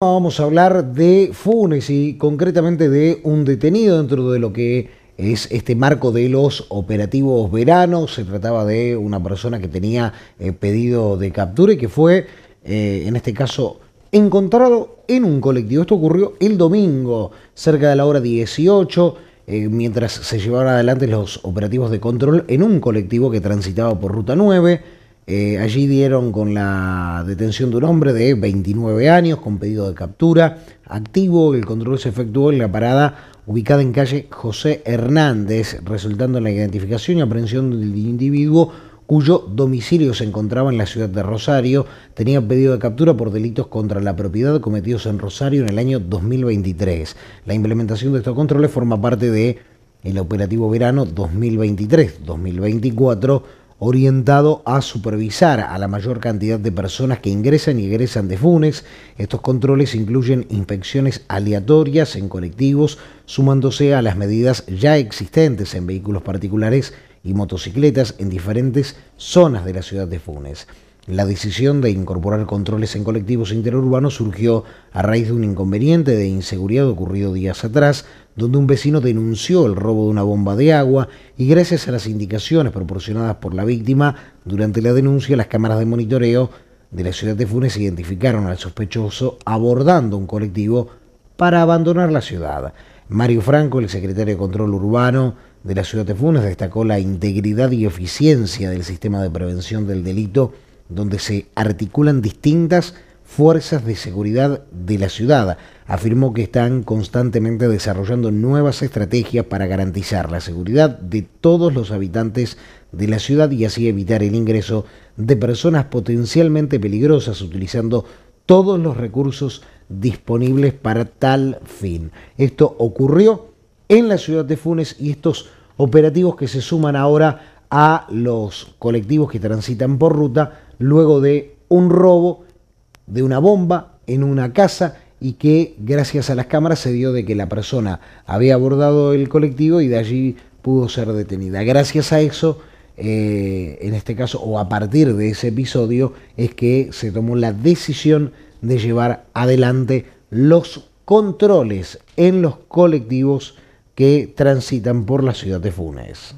Vamos a hablar de Funes y concretamente de un detenido dentro de lo que es este marco de los operativos veranos. Se trataba de una persona que tenía eh, pedido de captura y que fue, eh, en este caso, encontrado en un colectivo. Esto ocurrió el domingo, cerca de la hora 18. Eh, mientras se llevaban adelante los operativos de control en un colectivo que transitaba por Ruta 9, eh, allí dieron con la detención de un hombre de 29 años con pedido de captura activo. El control se efectuó en la parada ubicada en calle José Hernández, resultando en la identificación y aprehensión del individuo cuyo domicilio se encontraba en la ciudad de Rosario, tenía pedido de captura por delitos contra la propiedad cometidos en Rosario en el año 2023. La implementación de estos controles forma parte de el operativo verano 2023-2024 orientado a supervisar a la mayor cantidad de personas que ingresan y egresan de Funes. Estos controles incluyen inspecciones aleatorias en colectivos, sumándose a las medidas ya existentes en vehículos particulares y motocicletas en diferentes zonas de la ciudad de Funes. La decisión de incorporar controles en colectivos interurbanos surgió a raíz de un inconveniente de inseguridad ocurrido días atrás, donde un vecino denunció el robo de una bomba de agua y gracias a las indicaciones proporcionadas por la víctima durante la denuncia, las cámaras de monitoreo de la ciudad de Funes identificaron al sospechoso abordando un colectivo para abandonar la ciudad. Mario Franco, el secretario de Control Urbano, de la ciudad de Funes destacó la integridad y eficiencia del sistema de prevención del delito donde se articulan distintas fuerzas de seguridad de la ciudad. Afirmó que están constantemente desarrollando nuevas estrategias para garantizar la seguridad de todos los habitantes de la ciudad y así evitar el ingreso de personas potencialmente peligrosas utilizando todos los recursos disponibles para tal fin. Esto ocurrió en la ciudad de Funes y estos operativos que se suman ahora a los colectivos que transitan por ruta luego de un robo de una bomba en una casa y que gracias a las cámaras se dio de que la persona había abordado el colectivo y de allí pudo ser detenida. Gracias a eso, eh, en este caso, o a partir de ese episodio, es que se tomó la decisión de llevar adelante los controles en los colectivos que transitan por la ciudad de Funes.